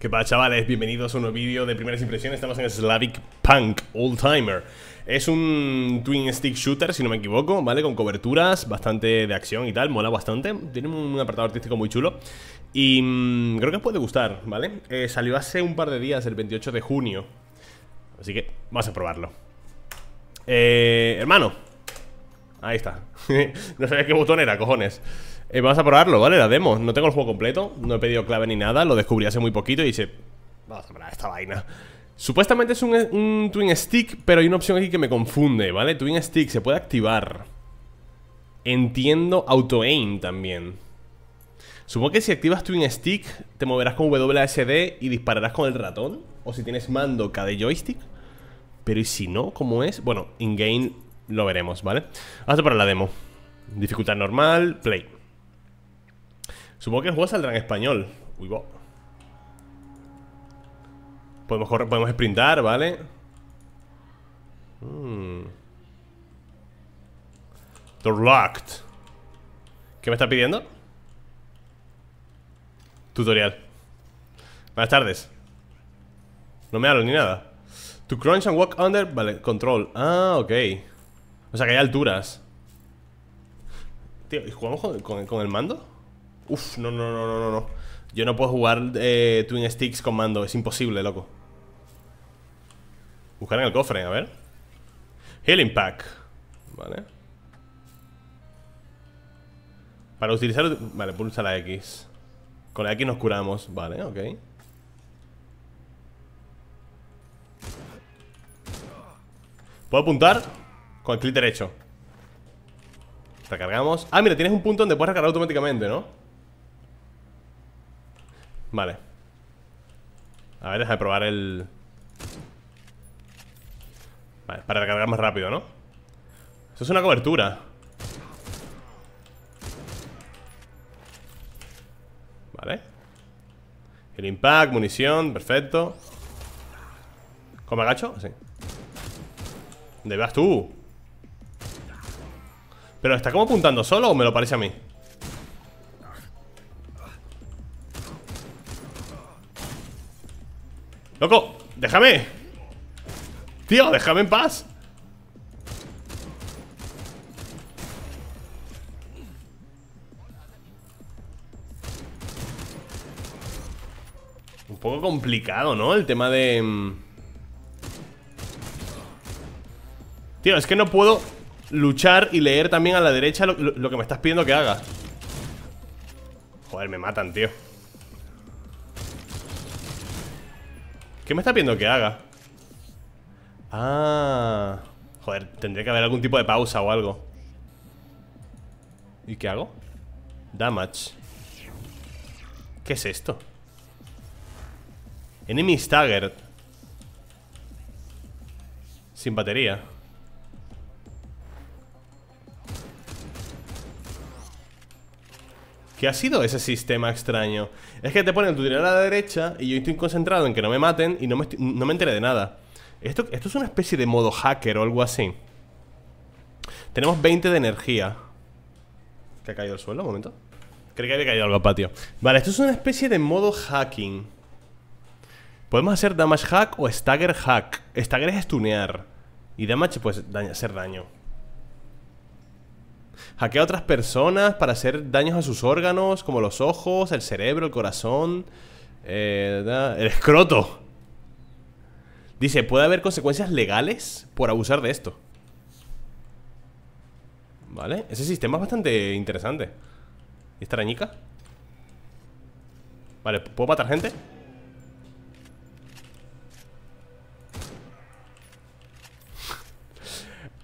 ¿Qué pasa chavales? Bienvenidos a un nuevo vídeo de primeras impresiones Estamos en Slavic Punk Old Timer Es un twin stick shooter, si no me equivoco, ¿vale? Con coberturas, bastante de acción y tal, mola bastante Tiene un apartado artístico muy chulo Y mm, creo que os puede gustar, ¿vale? Eh, salió hace un par de días, el 28 de junio Así que vamos a probarlo eh, Hermano Ahí está No sabía qué botón era, cojones eh, vamos a probarlo, ¿vale? La demo. No tengo el juego completo, no he pedido clave ni nada, lo descubrí hace muy poquito y dice, vamos a probar esta vaina. Supuestamente es un, Twin Stick, pero hay una opción aquí que me confunde, ¿vale? Twin Stick se puede activar. Entiendo auto-aim también. Supongo que si activas Twin Stick, te moverás con WSD y dispararás con el ratón. O si tienes mando K joystick. Pero ¿y si no? ¿Cómo es? Bueno, in-game lo veremos, ¿vale? Vamos a probar la demo. Dificultad normal, play. Supongo que el juego saldrá en español. Uy, bo. Podemos podemos sprintar, ¿vale? The hmm. locked. ¿Qué me está pidiendo? Tutorial. Buenas tardes. No me hablo ni nada. To crunch and walk under. Vale, control. Ah, ok. O sea que hay alturas. Tío, ¿y jugamos con el mando? Uf, no, no, no, no, no. Yo no puedo jugar eh, Twin Sticks con mando. Es imposible, loco. Buscar en el cofre, a ver. Healing Pack. Vale. Para utilizar... Vale, pulsa la X. Con la X nos curamos. Vale, ok. ¿Puedo apuntar? Con el clic derecho Recargamos Ah, mira, tienes un punto donde puedes recargar automáticamente, ¿no? Vale A ver, de probar el... Vale, para recargar más rápido, ¿no? Eso es una cobertura Vale El impact, munición, perfecto ¿Cómo agacho? Sí ¿Dónde tú? ¿Pero está como apuntando solo o me lo parece a mí? ¡Loco! ¡Déjame! ¡Tío, déjame en paz! Un poco complicado, ¿no? El tema de... Mm, tío, es que no puedo luchar y leer también a la derecha lo, que me estás pidiendo que haga Joder, me matan, tío ¿Qué me está pidiendo que haga? Ah... Joder, tendría que haber algún tipo de pausa o algo ¿Y qué hago? Damage ¿Qué es esto? Enemy staggered Sin batería ¿Qué ha sido ese sistema extraño? Es que te ponen el tutorial a la derecha y yo estoy concentrado en que no me maten y no me, enteré de nada. Esto, esto es una especie de modo hacker o algo así. Tenemos 20 de energía. ¿Que ha caído al suelo? Un momento. Creo que había caído algo al patio. Vale, esto es una especie de modo hacking. Podemos hacer damage hack o stagger hack. Stagger es stunear. Y damage, pues, daña, hacer daño. Hackea a otras personas para hacer daños a sus órganos, como los ojos, el cerebro, el corazón, eh, el escroto. Dice, ¿puede haber consecuencias legales por abusar de esto? Vale, ese sistema es bastante interesante. ¿Y esta arañica? Vale, ¿puedo matar gente?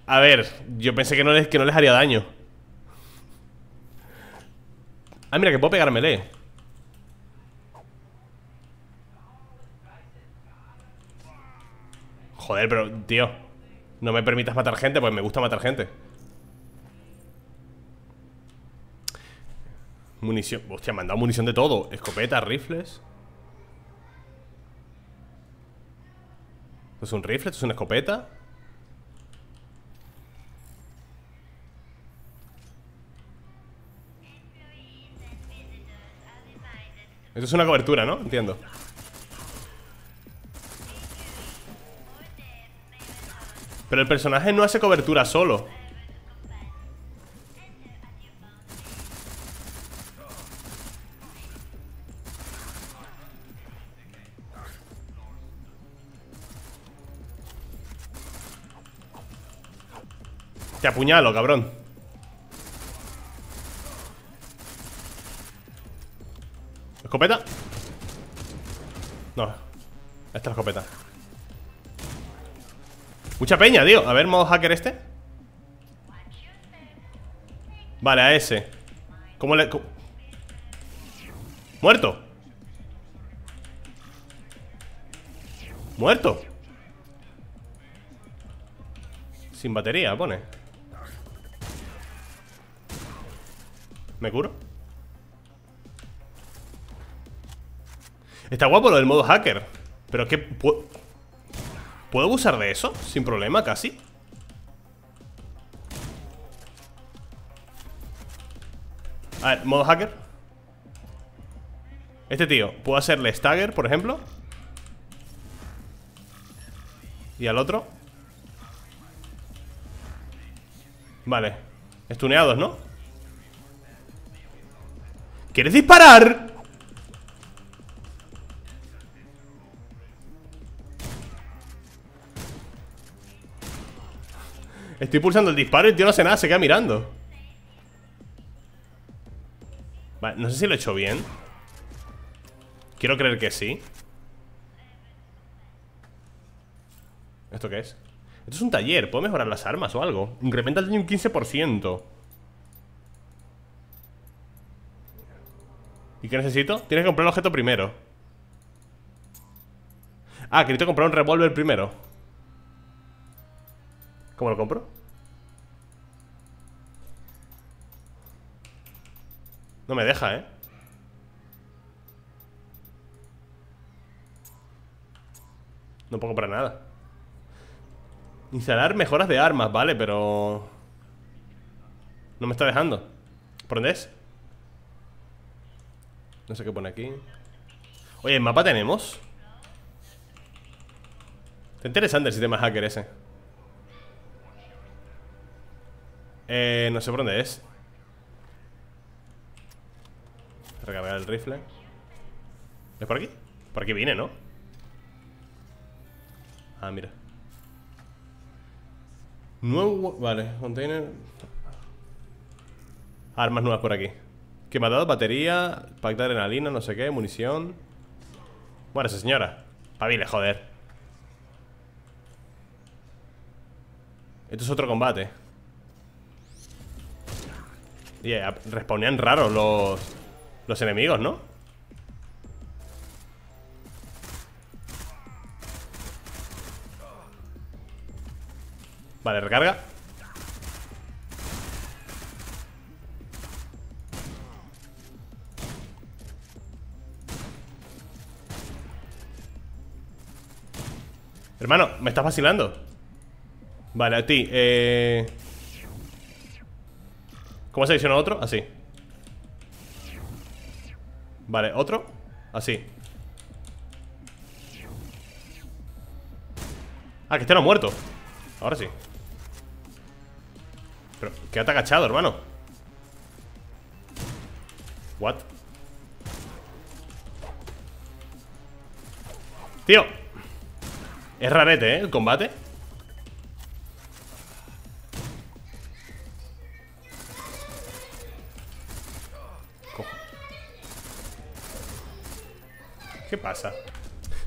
A ver, yo pensé que no que no les haría daño Ah, mira, que puedo pegármele Joder, pero, tío No me permitas matar gente, pues me gusta matar gente Munición, hostia, me han dado munición de todo Escopeta, rifles ¿Esto es un rifle? ¿Esto es una escopeta? Eso es una cobertura, ¿no? Entiendo Pero el personaje no hace cobertura solo Te apuñalo, cabrón ¿Escopeta? No Esta es la escopeta Mucha peña, tío A ver, modo hacker este Vale, a ese ¿Cómo le...? Muerto Muerto Sin batería, pone ¿Me curo? Está guapo lo del modo hacker. Pero qué... ¿Puedo, ¿puedo abusar de eso? Sin problema, casi. A ver, modo hacker. Este tío, puedo hacerle stagger, por ejemplo. Y al otro. Vale. Estuneados, ¿no? ¿Quieres disparar? Estoy pulsando el disparo y el tío no hace nada, se queda mirando Vale, no sé si lo he hecho bien Quiero creer que sí ¿Esto qué es? Esto es un taller, ¿puedo mejorar las armas o algo? Incrementa el daño un 15% ¿Y qué necesito? Tienes que comprar el objeto primero Ah, que comprar un revólver primero ¿Cómo lo compro? No me deja, ¿eh? No pongo para nada Instalar mejoras de armas, vale, pero... No me está dejando ¿Por dónde es? No sé qué pone aquí Oye, ¿el mapa tenemos? Está interesante el sistema hacker ese Eh, no sé por dónde es Recargar el rifle ¿Es por aquí? Por aquí vine, ¿no? Ah, mira Nuevo... Vale, container Armas nuevas por aquí Que me ha dado batería Pack de adrenalina, no sé qué, munición Bueno, esa señora Pabile, joder Esto es otro combate Yeah, respawnean raros los... Los enemigos, ¿no? Vale, recarga Hermano, me estás vacilando Vale, a ti eh... ¿Cómo adiciona otro? Así Vale, otro Así Ah, que este no ha muerto Ahora sí Pero, ha agachado, hermano What? Tío Es rarete, ¿eh? El combate ¿Qué pasa?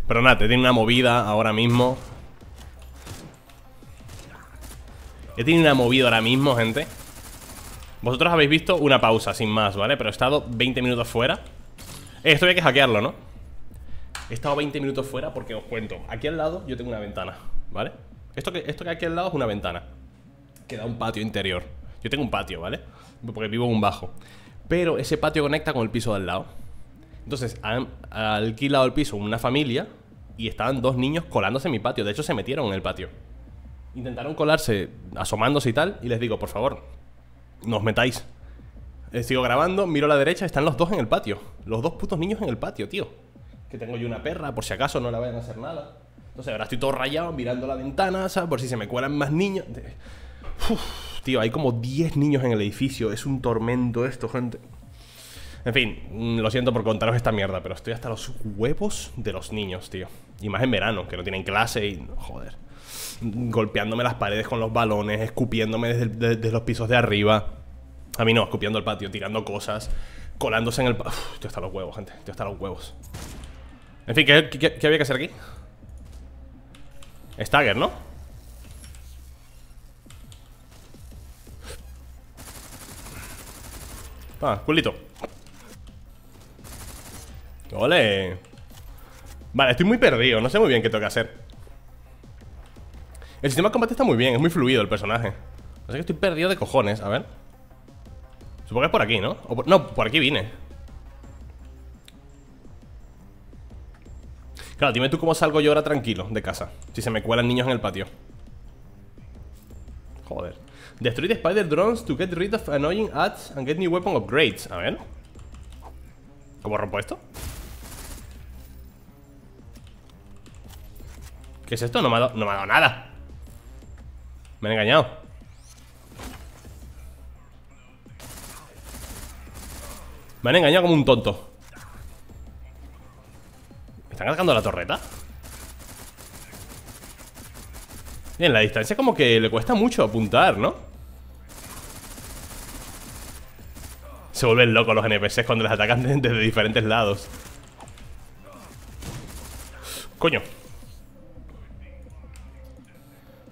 Pero nada, te tiene una movida ahora mismo He tenido una movida ahora mismo, gente Vosotros habéis visto una pausa, sin más, ¿vale? Pero he estado 20 minutos fuera eh, Esto había que hackearlo, ¿no? He estado 20 minutos fuera porque os cuento Aquí al lado yo tengo una ventana, ¿vale? Esto que, esto que aquí al lado es una ventana Que da un patio interior Yo tengo un patio, ¿vale? Porque vivo en un bajo Pero ese patio conecta con el piso de al lado entonces, han, alquilado el piso una familia y estaban dos niños colándose en mi patio. De hecho, se metieron en el patio. Intentaron colarse asomándose y tal, y les digo, por favor, no os metáis. Eh, sigo grabando, miro a la derecha, están los dos en el patio. Los dos putos niños en el patio, tío. Que tengo yo una perra, por si acaso no la vayan a hacer nada. Entonces ahora estoy todo rayado mirando la ventana, ¿sabes? Por si se me cuelan más niños. tío, hay como 10 niños en el edificio. Es un tormento esto, gente. En fin, mm, lo siento por contaros esta mierda, pero estoy hasta los huevos de los niños, tío. Y más en verano, que no tienen clase y... Joder. Golpeándome las paredes con los balones, escupiéndome desde, los pisos de arriba. A mí no, escupiendo el patio, tirando cosas, colándose en el... Uf, estoy hasta los huevos, gente. Estoy hasta los huevos. En fin, ¿qué, había que hacer aquí? Stagger, ¿no? Ah, culito Ole. Vale, estoy muy perdido, no sé muy bien qué tengo que hacer El sistema de combate está muy bien, es muy fluido el personaje Así que estoy perdido de cojones, a ver Supongo que es por aquí, ¿no? No, por aquí vine Claro, dime tú cómo salgo yo ahora tranquilo de casa Si se me cuelan niños en el patio Joder spider drones to get rid of annoying ads And get new weapon upgrades A ver ¿Cómo rompo esto? ¿Qué es esto? No me ha, dado, nada Me han engañado Me han engañado como un tonto ¿Me están atacando la torreta? Bien, la distancia como que le cuesta mucho apuntar, ¿no? Se vuelven locos los NPCs cuando les atacan desde diferentes lados Coño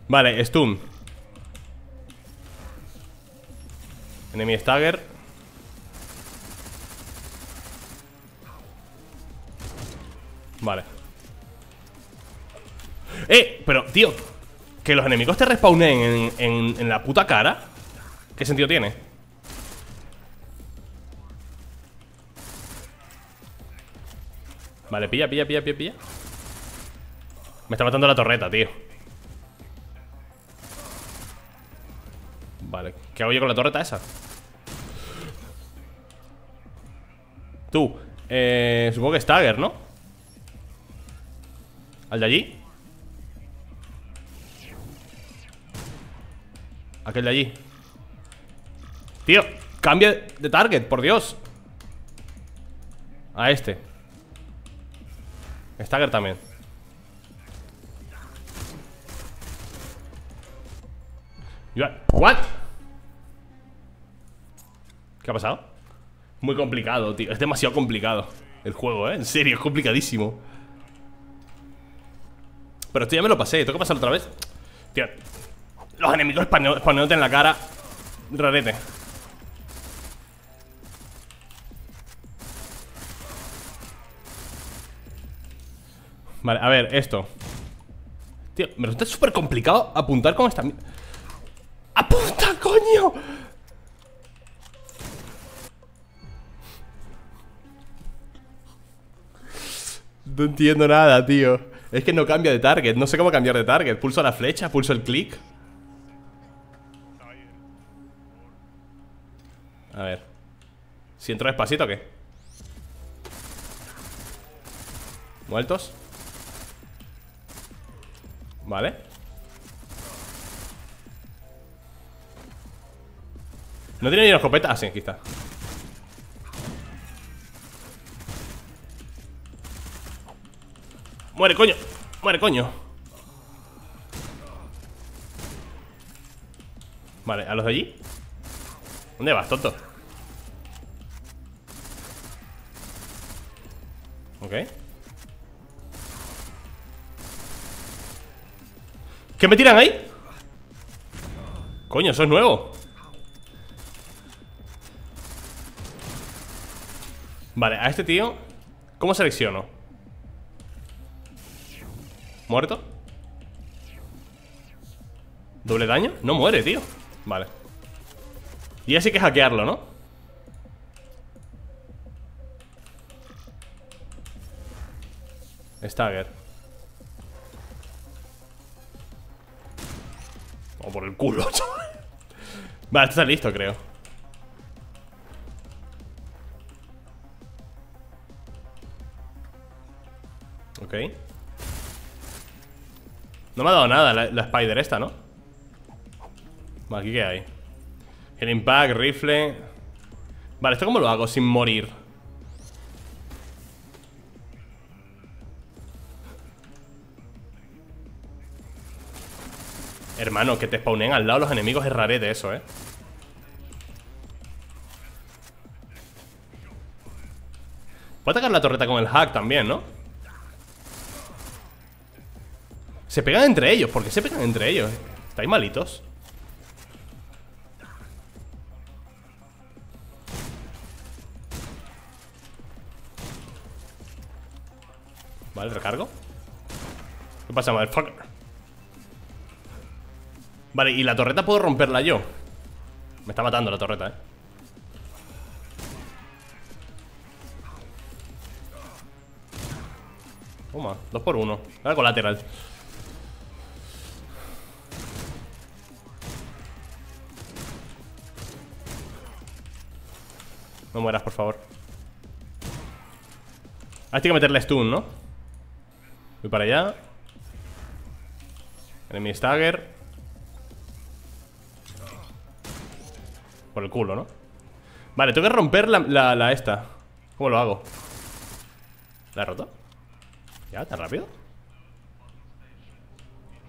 Vale, stun Enemy stagger Vale Eh, pero tío Que los enemigos te respawnen en, en la puta cara ¿Qué sentido tiene? Vale, pilla, pilla, pilla, pilla, pilla Me está matando la torreta, tío ¿Qué hago yo con la torreta esa? Tú eh, Supongo que Stagger, ¿no? ¿Al de allí? Aquel de allí Tío, cambia de target, por Dios A este Stagger también What? ¿Qué ha pasado? Muy complicado, tío. Es demasiado complicado el juego, ¿eh? En serio, es complicadísimo. Pero esto ya me lo pasé. ¿Tengo que pasar otra vez? Tío, los enemigos spameándote en la cara. Rarete. Vale, a ver, esto Tío, me resulta súper complicado apuntar con esta... ¡Apunta No entiendo nada, tío. Es que no cambia de target. No sé cómo cambiar de target. Pulso la flecha, pulso el clic. A ver. Si entro despacito, ¿o ¿qué? Muertos. Vale. No tiene ni una escopeta. Ah, sí, aquí está. Muere, coño. Muere, coño. Vale, ¿a los de allí? ¿Dónde vas, tonto? Ok ¿Qué me tiran ahí? Coño, eso es nuevo Vale, a este tío ¿Cómo selecciono? ¿Muerto? ¿Doble daño? No muere, tío Vale Y así que hackearlo, ¿no? Stagger O oh, por el culo, chaval Vale, está listo, creo Ok no me ha dado nada la, Spider esta, ¿no? Vale, ¿aquí qué hay? El impact, rifle Vale, ¿esto cómo lo hago sin morir? Hermano, que te spawnen al lado los enemigos es de eso, ¿eh? Puedo atacar la torreta con el hack también, ¿no? Se pegan entre ellos, ¿por qué se pegan entre ellos? Estáis malitos Vale, recargo ¿Qué pasa, motherfucker? Vale, y la torreta puedo romperla yo Me está matando la torreta, eh Toma, dos por uno Ahora colateral No mueras, por favor Hay que meterle stun, ¿no? Voy para allá Enemy stagger Por el culo, ¿no? Vale, tengo que romper la, la esta ¿Cómo lo hago? ¿La he roto? ¿Ya? ¿Tan rápido?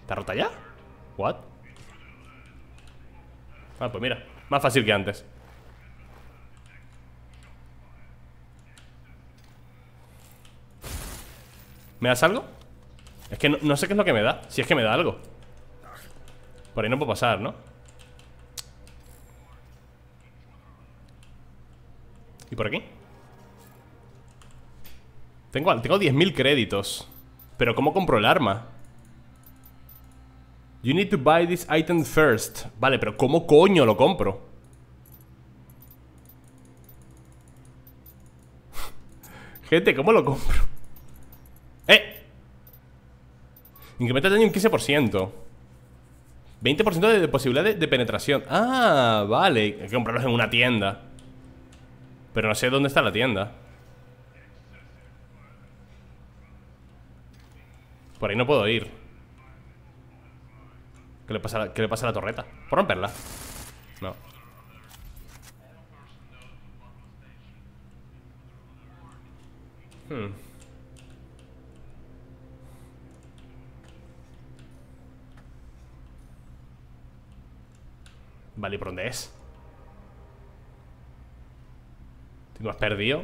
¿Está rota ya? ¿What? Ah, pues mira Más fácil que antes ¿Me das algo? Es que no, sé qué es lo que me da Si es que me da algo Por ahí no puedo pasar, ¿no? ¿Y por aquí? Tengo, tengo 10.000 créditos Pero ¿cómo compro el arma? You need to buy this item first Vale, pero ¿cómo coño lo compro? Gente, ¿cómo lo compro? Incrementa el daño un 15%. 20% de posibilidad de, penetración. Ah, vale. Hay que comprarlos en una tienda. Pero no sé dónde está la tienda. Por ahí no puedo ir. ¿Qué le pasa a la, qué le pasa a la torreta? Por romperla. No. Hmm. Vale, ¿por dónde es? Tengo, has perdido?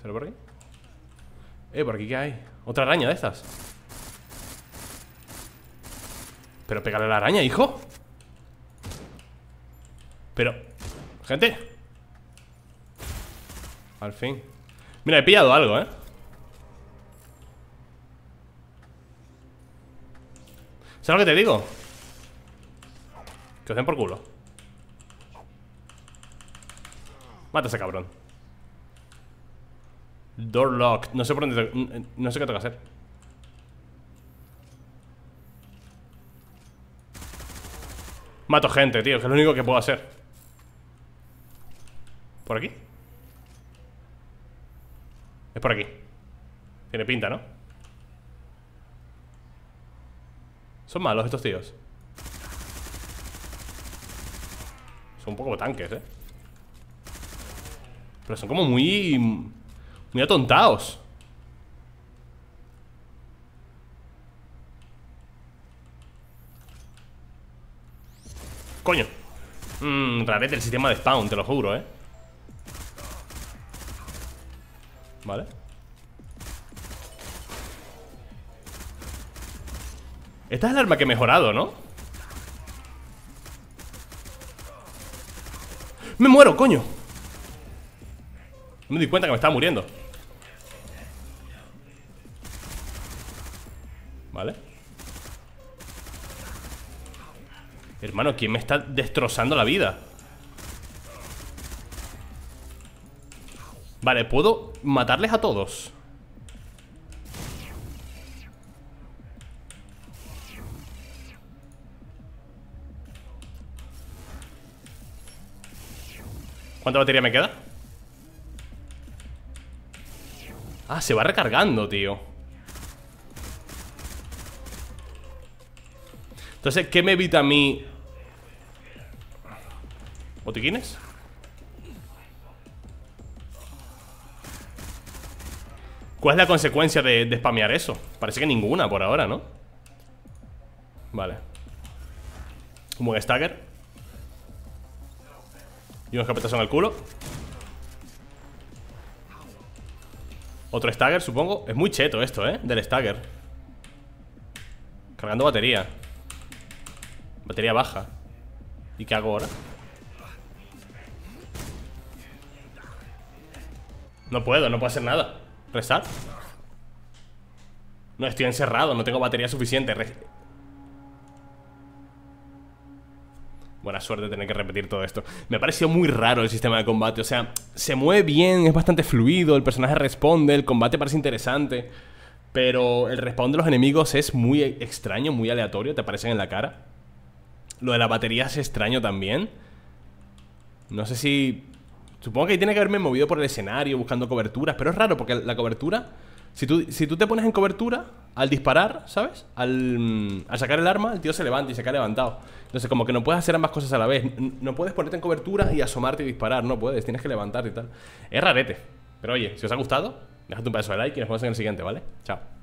¿Será por aquí? Eh, ¿por aquí qué hay? Otra araña de estas Pero pégale a la araña, hijo Pero... Gente Al fin Mira, he pillado algo, eh ¿Sabes lo que te digo? Que os por culo Mata ese cabrón Door locked No sé por dónde No sé qué tengo que hacer Mato gente, tío Que es lo único que puedo hacer ¿Por aquí? Es por aquí Tiene pinta, ¿no? Son malos estos tíos un poco tanques, ¿eh? Pero son como muy... Muy atontados Coño Mmm, rarete el sistema de spawn, te lo juro, ¿eh? Vale Esta es el arma que he mejorado, ¿no? ¡Me muero, coño! No me di cuenta que me estaba muriendo Vale Hermano, ¿quién me está destrozando la vida? Vale, puedo matarles a todos ¿Cuánta batería me queda? Ah, se va recargando, tío Entonces, ¿qué me evita a mí? ¿Botiquines? ¿Cuál es la consecuencia de, de spamear eso? Parece que ninguna por ahora, ¿no? Vale Un buen stagger y un escopetazo en el culo Otro stagger, supongo Es muy cheto esto, ¿eh? Del stagger Cargando batería Batería baja ¿Y qué hago ahora? No puedo, no puedo hacer nada ¿Restar? No, estoy encerrado, no tengo batería suficiente buena suerte tener que repetir todo esto. Me ha parecido muy raro el sistema de combate, o sea, se mueve bien, es bastante fluido, el personaje responde, el combate parece interesante, pero el respawn de los enemigos es muy extraño, muy aleatorio, te aparecen en la cara. Lo de la batería es extraño también. No sé si... Supongo que ahí tiene que haberme movido por el escenario buscando coberturas, pero es raro porque la cobertura si tú, te pones en cobertura, al disparar, ¿sabes? Mm, al, sacar el arma, el tío se levanta y se cae levantado. Entonces, como que no puedes hacer ambas cosas a la vez. No puedes ponerte en cobertura y asomarte y disparar. No puedes, tienes que levantarte y tal. Es rarete. Pero oye, si os ha gustado, dejad un pedazo de like y nos vemos en el siguiente, ¿vale? Chao.